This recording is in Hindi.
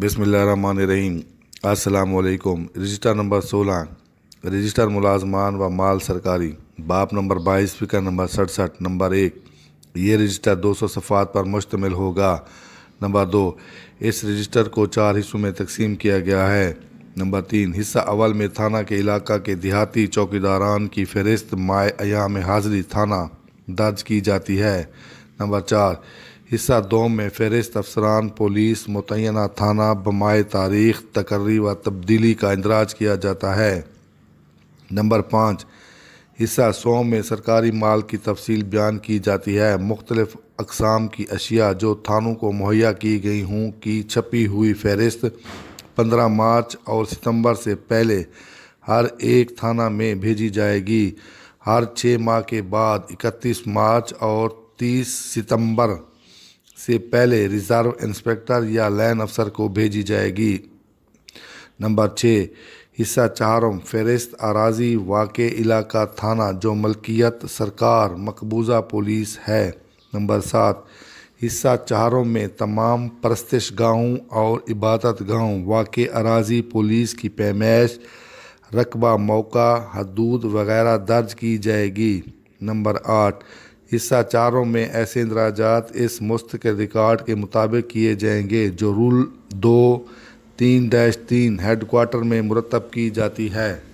बसमिल रहीम असलकुम रजिस्टर नंबर सोलह रजिस्टर मुलाजमान व माल सरकारी बाप नंबर बाईस फिकर नंबर सड़सठ नंबर एक ये रजिस्टर दो सौ सफ़ात पर मुश्तमिल होगा नंबर दो इस रजिस्टर को चार हिस्सों में तकसीम किया गया है नंबर तीन हिस्सा अवल में थाना के इलाका के देहाती चौकीदारान की फहरिस्त माए अयाम हाजिरी थाना दर्ज की जाती है नंबर चार हिस्सा दो में फहरिस्त अफसरान पुलिस मुतना थाना बमाए तारीख तकर्री व तब्दीली का इंदराज किया जाता है नंबर पाँच हिस्सा सौ में सरकारी माल की तफसील बयान की जाती है मुख्तलफ़ अकसाम की अशिया जो थानों को मुहैया की गई हूँ की छपी हुई फहरिस्त पंद्रह मार्च और सितम्बर से पहले हर एक थाना में भेजी जाएगी हर छः माह के बाद इकतीस मार्च और तीस सितम्बर से पहले रिजर्व इंस्पेक्टर या लाइन अफसर को भेजी जाएगी नंबर छः हिस्सा चारों फहरिस्त आराजी वाक़ इलाका थाना जो मलकियत सरकार मकबूजा पुलिस है नंबर सात हिस्सा चारों में तमाम प्रस्तिश गाहों और इबादत गाँव वाक़ अराजी पुलिस की पैमाइश रकबा मौका हदूद वगैरह दर्ज की जाएगी नंबर आठ हिस्सा चारों में ऐसे इंदराजात इस मुस्त के रिकॉर्ड के मुताबिक किए जाएंगे जो रूल दो तीन डैश तीन हेडकोार्टर में मुरतब की जाती है